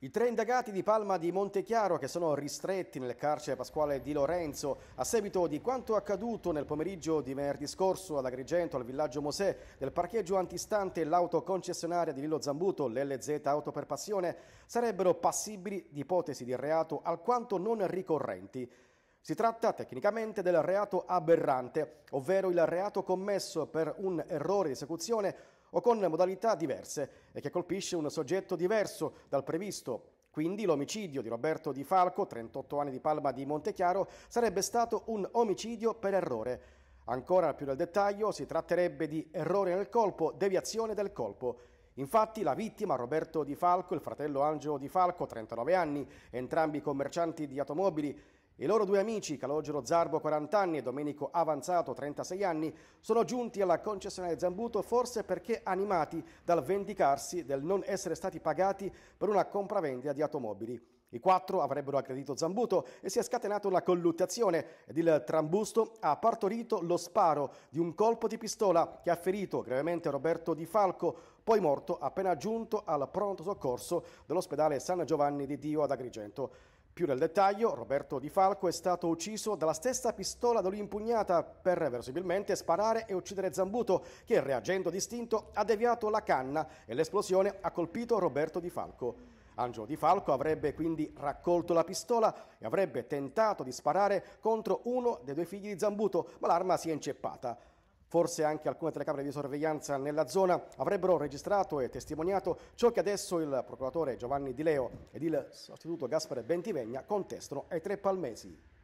I tre indagati di Palma di Montechiaro che sono ristretti nel carcere Pasquale di Lorenzo a seguito di quanto accaduto nel pomeriggio di venerdì scorso ad Agrigento al villaggio Mosè del parcheggio antistante l'auto concessionaria di Lillo Zambuto, l'LZ Auto per Passione, sarebbero passibili di ipotesi di reato alquanto non ricorrenti. Si tratta tecnicamente del reato aberrante, ovvero il reato commesso per un errore di esecuzione o con modalità diverse e che colpisce un soggetto diverso dal previsto. Quindi l'omicidio di Roberto Di Falco, 38 anni di Palma di Montechiaro, sarebbe stato un omicidio per errore. Ancora più nel dettaglio si tratterebbe di errore nel colpo, deviazione del colpo. Infatti la vittima, Roberto Di Falco, il fratello Angelo Di Falco, 39 anni, entrambi commercianti di automobili, e i loro due amici, Calogero Zarbo 40 anni e Domenico Avanzato 36 anni, sono giunti alla concessionaria Zambuto forse perché animati dal vendicarsi del non essere stati pagati per una compravendita di automobili. I quattro avrebbero aggredito Zambuto e si è scatenato la colluttazione ed il trambusto ha partorito lo sparo di un colpo di pistola che ha ferito gravemente Roberto Di Falco, poi morto appena giunto al pronto soccorso dell'ospedale San Giovanni di Dio ad Agrigento. Più nel dettaglio, Roberto Di Falco è stato ucciso dalla stessa pistola da lui impugnata per verosimilmente sparare e uccidere Zambuto, che reagendo distinto ha deviato la canna e l'esplosione ha colpito Roberto Di Falco. Angelo Di Falco avrebbe quindi raccolto la pistola e avrebbe tentato di sparare contro uno dei due figli di Zambuto, ma l'arma si è inceppata. Forse anche alcune telecamere di sorveglianza nella zona avrebbero registrato e testimoniato ciò che adesso il procuratore Giovanni Di Leo ed il sostituto Gaspare Bentivegna contestano ai tre palmesi.